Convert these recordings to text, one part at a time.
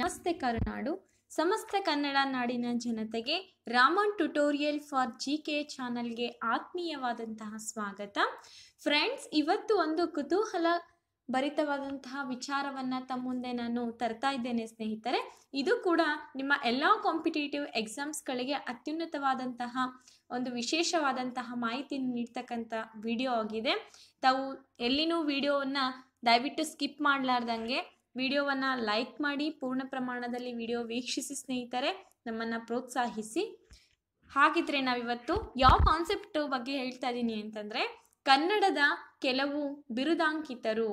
ನಮಸ್ತೆ ಕರುನಾಡು ಸಮಸ್ತ ಕನ್ನಡ ನಾಡಿನ ಜನತೆಗೆ Raman tutorial for G K ಚಾನಲ್ಗೆ ಆತ್ಮೀಯವಾದಂತಹ ಸ್ವಾಗತ ಫ್ರೆಂಡ್ಸ್ ಇವತ್ತು ಒಂದು ಕುತೂಹಲ ಭರಿತವಾದಂತಹ ವಿಚಾರವನ್ನು ತಮ್ಮ ಮುಂದೆ ನಾನು ತರ್ತಾ ಇದ್ದೇನೆ ಸ್ನೇಹಿತರೆ ಇದು ಕೂಡ ನಿಮ್ಮ ಎಲ್ಲ ಕಾಂಪಿಟೇಟಿವ್ ಎಕ್ಸಾಮ್ಸ್ಗಳಿಗೆ ಅತ್ಯುನ್ನತವಾದಂತಹ ಒಂದು ವಿಶೇಷವಾದಂತಹ ಮಾಹಿತಿ ನೀಡ್ತಕ್ಕಂಥ ವಿಡಿಯೋ ಆಗಿದೆ ತಾವು ಎಲ್ಲಿನೂ ವಿಡಿಯೋವನ್ನು ದಯವಿಟ್ಟು ಸ್ಕಿಪ್ ಮಾಡಲಾರ್ದಂಗೆ ವಿಡಿಯೋವನ್ನು ಲೈಕ್ ಮಾಡಿ ಪೂರ್ಣ ಪ್ರಮಾಣದಲ್ಲಿ ವಿಡಿಯೋ ವೀಕ್ಷಿಸಿ ಸ್ನೇಹಿತರೆ ನಮ್ಮನ್ನು ಪ್ರೋತ್ಸಾಹಿಸಿ ಹಾಗಿದ್ರೆ ನಾವಿವತ್ತು ಯಾವ ಕಾನ್ಸೆಪ್ಟ್ ಬಗ್ಗೆ ಹೇಳ್ತಾ ಇದ್ದೀನಿ ಅಂತಂದರೆ ಕನ್ನಡದ ಕೆಲವು ಬಿರುದಾಂಕಿತರು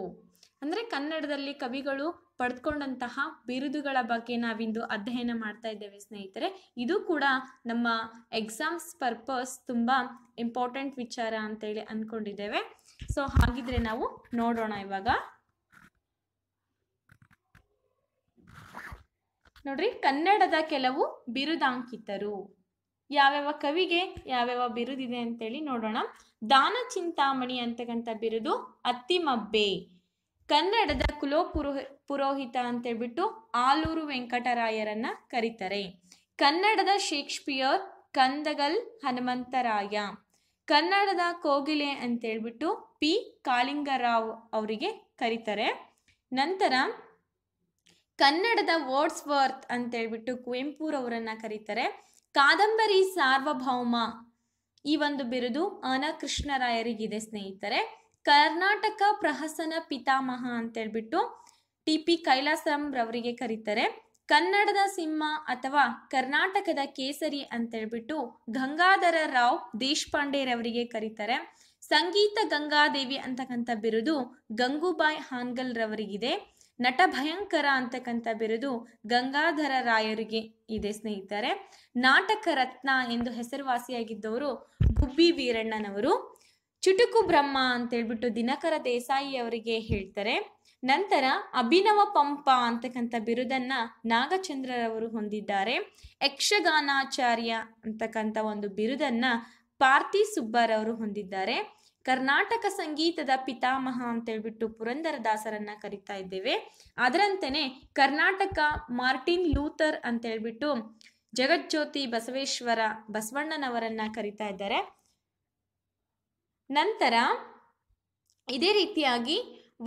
ಅಂದರೆ ಕನ್ನಡದಲ್ಲಿ ಕವಿಗಳು ಪಡೆದುಕೊಂಡಂತಹ ಬಿರುದುಗಳ ಬಗ್ಗೆ ನಾವಿಂದು ಅಧ್ಯಯನ ಮಾಡ್ತಾ ಇದ್ದೇವೆ ಸ್ನೇಹಿತರೆ ಇದು ಕೂಡ ನಮ್ಮ ಎಕ್ಸಾಮ್ಸ್ ಪರ್ಪಸ್ ತುಂಬ ಇಂಪಾರ್ಟೆಂಟ್ ವಿಚಾರ ಅಂತೇಳಿ ಅಂದ್ಕೊಂಡಿದ್ದೇವೆ ಸೊ ಹಾಗಿದ್ರೆ ನಾವು ನೋಡೋಣ ಇವಾಗ ನೋಡ್ರಿ ಕನ್ನಡದ ಕೆಲವು ಬಿರುದಾಂಕಿತರು ಯಾವ್ಯಾವ ಕವಿಗೆ ಯಾವ್ಯಾವ ಬಿರುದಿದೆ ಅಂತೇಳಿ ನೋಡೋಣ ದಾನ ಚಿಂತಾಮಣಿ ಅಂತಕ್ಕಂಥ ಬಿರುದು ಅತ್ತಿಮಬ್ಬೆ ಕನ್ನಡದ ಕುಲೋ ಪುರೋಹ ಪುರೋಹಿತ ಅಂತೇಳ್ಬಿಟ್ಟು ಆಲೂರು ವೆಂಕಟರಾಯರನ್ನ ಕರೀತಾರೆ ಕನ್ನಡದ ಶೇಕ್ಸ್ಪಿಯರ್ ಕಂದಗಲ್ ಹನುಮಂತರಾಯ ಕನ್ನಡದ ಕೋಗಿಲೆ ಅಂತೇಳ್ಬಿಟ್ಟು ಪಿ ಕಾಳಿಂಗರಾವ್ ಅವರಿಗೆ ಕರೀತಾರೆ ನಂತರ ಕನ್ನಡದ ವರ್ಡ್ಸ್ ವರ್ತ್ ಅಂತೇಳ್ಬಿಟ್ಟು ಕುವೆಂಪುರವರನ್ನ ಕರೀತಾರೆ ಕಾದಂಬರಿ ಸಾರ್ವಭೌಮ ಈ ಒಂದು ಬಿರುದು ಅನ ಕೃಷ್ಣರಾಯರಿಗಿದೆ ಸ್ನೇಹಿತರೆ ಕರ್ನಾಟಕ ಪ್ರಹಸನ ಪಿತಾಮಹ ಹೇಳ್ಬಿಟ್ಟು ಟಿ ಪಿ ಕೈಲಾಸಂ ರವರಿಗೆ ಕರೀತಾರೆ ಕನ್ನಡದ ಸಿಂಹ ಅಥವಾ ಕರ್ನಾಟಕದ ಕೇಸರಿ ಅಂತ ಹೇಳ್ಬಿಟ್ಟು ಗಂಗಾಧರ ರಾವ್ ರವರಿಗೆ ಕರೀತಾರೆ ಸಂಗೀತ ಗಂಗಾದೇವಿ ಅಂತಕ್ಕಂಥ ಬಿರುದು ಗಂಗೂಬಾಯಿ ಹಾನ್ಗಲ್ ರವರಿಗಿದೆ ನಟ ಭಯಂಕರ ಅಂತಕ್ಕಂಥ ಬಿರುದು ಗಂಗಾಧರ ರಾಯರಿಗೆ ಇದೆ ಸ್ನೇಹಿತರೆ ನಾಟಕ ರತ್ನ ಎಂದು ಹೆಸರುವಾಸಿಯಾಗಿದ್ದವರು ಗುಬ್ಬಿ ವೀರಣ್ಣನವರು ಚುಟುಕು ಬ್ರಹ್ಮ ಅಂತ ಹೇಳ್ಬಿಟ್ಟು ದಿನಕರ ದೇಸಾಯಿ ಅವರಿಗೆ ಹೇಳ್ತಾರೆ ನಂತರ ಅಭಿನವ ಪಂಪ ಅಂತಕ್ಕಂಥ ಬಿರುದನ್ನ ನಾಗಚಂದ್ರರವರು ಹೊಂದಿದ್ದಾರೆ ಯಕ್ಷಗಾನಾಚಾರ್ಯ ಅಂತಕ್ಕಂಥ ಒಂದು ಬಿರುದನ್ನ ಪಾರ್ಥಿ ಸುಬ್ಬರವರು ಹೊಂದಿದ್ದಾರೆ ಕರ್ನಾಟಕ ಸಂಗೀತದ ಪಿತಾಮಹ ಅಂತ ಹೇಳ್ಬಿಟ್ಟು ಪುರಂದರದಾಸರನ್ನ ಕರಿತಾ ಇದ್ದೇವೆ ಅದರಂತೆಯೇ ಕರ್ನಾಟಕ ಮಾರ್ಟಿನ್ ಲೂಥರ್ ಅಂತ ಹೇಳ್ಬಿಟ್ಟು ಜಗಜ್ಯೋತಿ ಬಸವೇಶ್ವರ ಬಸವಣ್ಣನವರನ್ನ ಕರಿತಾ ಇದ್ದಾರೆ ನಂತರ ಇದೇ ರೀತಿಯಾಗಿ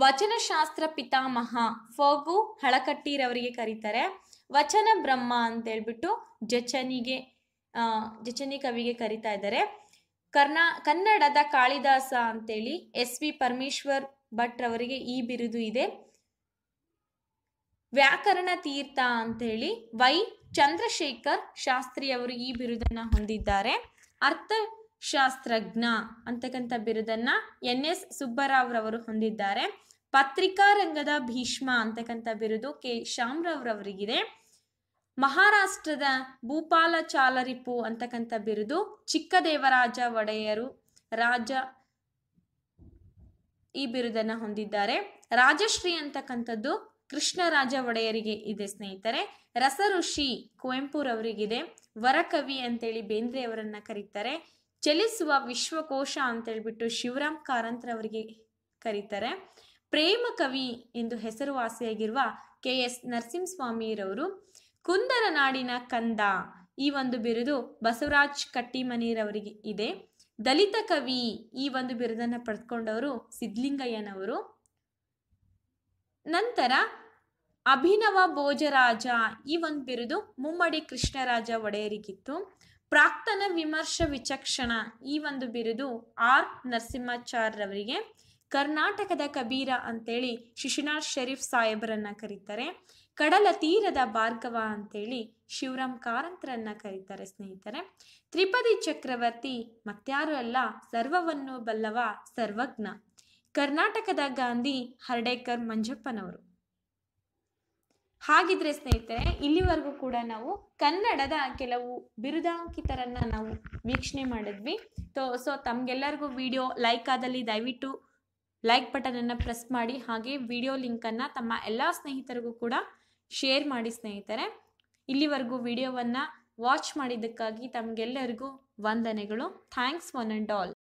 ವಚನಶಾಸ್ತ್ರ ಪಿತಾಮಹ ಫೋಗು ಹಳಕಟ್ಟಿರವರಿಗೆ ಕರೀತಾರೆ ವಚನ ಬ್ರಹ್ಮ ಅಂತ ಹೇಳ್ಬಿಟ್ಟು ಜಚನಿಗೆ ಜಚನಿ ಕವಿಗೆ ಕರಿತಾ ಇದ್ದಾರೆ ಕರ್ನಾ ಕನ್ನಡದ ಕಾಳಿದಾಸ ಅಂತೇಳಿ ಎಸ್ ವಿ ಪರಮೇಶ್ವರ್ ಭಟ್ ಅವರಿಗೆ ಈ ಬಿರುದು ಇದೆ ವ್ಯಾಕರಣ ತೀರ್ಥ ಅಂತೇಳಿ ವೈ ಚಂದ್ರಶೇಖರ್ ಶಾಸ್ತ್ರಿ ಅವರು ಈ ಬಿರುದನ್ನ ಹೊಂದಿದ್ದಾರೆ ಅರ್ಥಶಾಸ್ತ್ರಜ್ಞ ಅಂತಕ್ಕಂಥ ಬಿರುದನ್ನ ಎನ್ ಎಸ್ ಸುಬ್ಬರಾವ್ ರವರು ಹೊಂದಿದ್ದಾರೆ ಪತ್ರಿಕಾ ರಂಗದ ಭೀಷ್ಮ ಅಂತಕ್ಕಂಥ ಬಿರುದು ಕೆ ಶ್ಯಾಮ್ರವ್ರವರಿಗಿದೆ ಮಹಾರಾಷ್ಟ್ರದ ಭೂಪಾಲ ಚಾಲರಿಪು ಅಂತಕ್ಕಂಥ ಬಿರುದು ಚಿಕ್ಕದೇವರಾಜ ಒಡೆಯರು ರಾಜ ಈ ಬಿರುದನ್ನ ಹೊಂದಿದ್ದಾರೆ ರಾಜಶ್ರೀ ಅಂತಕ್ಕಂಥದ್ದು ಕೃಷ್ಣರಾಜ ಒಡೆಯರಿಗೆ ಇದೆ ಸ್ನೇಹಿತರೆ ರಸ ಋಷಿ ಕುವೆಂಪುರವರಿಗಿದೆ ವರಕವಿ ಅಂತೇಳಿ ಬೇಂದ್ರೆ ಕರೀತಾರೆ ಚಲಿಸುವ ವಿಶ್ವಕೋಶ ಅಂತೇಳ್ಬಿಟ್ಟು ಶಿವರಾಮ್ ಕಾರಂತ್ರವರಿಗೆ ಕರೀತಾರೆ ಪ್ರೇಮ ಕವಿ ಎಂದು ಹೆಸರುವಾಸಿಯಾಗಿರುವ ಕೆ ಎಸ್ ರವರು ಕುಂದರ ನಾಡಿನ ಕಂದ ಈ ಒಂದು ಬಿರುದು ಬಸವರಾಜ್ ಕಟ್ಟಿಮನಿರವರಿಗೆ ಇದೆ ದಲಿತ ಕವಿ ಈ ಒಂದು ಬಿರುದನ್ನು ಪಡೆದುಕೊಂಡವರು ಸಿದ್ಲಿಂಗಯ್ಯನವರು ನಂತರ ಅಭಿನವ ಭೋಜರಾಜ ಈ ಒಂದು ಬಿರುದು ಮುಮ್ಮಡಿ ಕೃಷ್ಣರಾಜ ಒಡೆಯರಿಗಿತ್ತು ಪ್ರಾಕ್ತನ ವಿಮರ್ಶ ವಿಚಕ್ಷಣ ಈ ಒಂದು ಬಿರುದು ಆರ್ ನರಸಿಂಹಾಚಾರ್ರವರಿಗೆ ಕರ್ನಾಟಕದ ಕಬೀರ ಅಂತೇಳಿ ಶಿಶುನಾಥ್ ಶರೀಫ್ ಸಾಹೇಬರನ್ನ ಕರೀತಾರೆ ಕಡಲ ತೀರದ ಭಾರ್ಗವ ಅಂತೇಳಿ ಶಿವರಾಮ್ ಕಾರಂತರನ್ನ ಕರೀತಾರೆ ಸ್ನೇಹಿತರೆ ತ್ರಿಪದಿ ಚಕ್ರವರ್ತಿ ಮತ್ಯಾರು ಅಲ್ಲ ಸರ್ವವನ್ನು ಬಲ್ಲವ ಸರ್ವಜ್ಞ ಕರ್ನಾಟಕದ ಗಾಂಧಿ ಹರ್ಡೇಕರ್ ಮಂಜಪ್ಪನವರು ಹಾಗಿದ್ರೆ ಸ್ನೇಹಿತರೆ ಇಲ್ಲಿವರೆಗೂ ಕೂಡ ನಾವು ಕನ್ನಡದ ಕೆಲವು ಬಿರುದಾಂಕಿತರನ್ನ ನಾವು ವೀಕ್ಷಣೆ ಮಾಡಿದ್ವಿ ಸೊ ತಮ್ಗೆಲ್ಲರಿಗೂ ವಿಡಿಯೋ ಲೈಕ್ ಆದಲ್ಲಿ ದಯವಿಟ್ಟು ಲೈಕ್ ಬಟನ್ ಅನ್ನ ಪ್ರೆಸ್ ಮಾಡಿ ಹಾಗೆ ವಿಡಿಯೋ ಲಿಂಕ್ ಅನ್ನ ತಮ್ಮ ಎಲ್ಲಾ ಸ್ನೇಹಿತರಿಗೂ ಕೂಡ ಶೇರ್ ಮಾಡಿ ಸ್ನೇಹಿತರೆ ಇಲ್ಲಿವರೆಗೂ ವಿಡಿಯೋವನ್ನು ವಾಚ್ ಮಾಡಿದ್ದಕ್ಕಾಗಿ ತಮಗೆಲ್ಲರಿಗೂ ವಂದನೆಗಳು ಥ್ಯಾಂಕ್ಸ್ ಒನ್ ಆ್ಯಂಡ್ ಆಲ್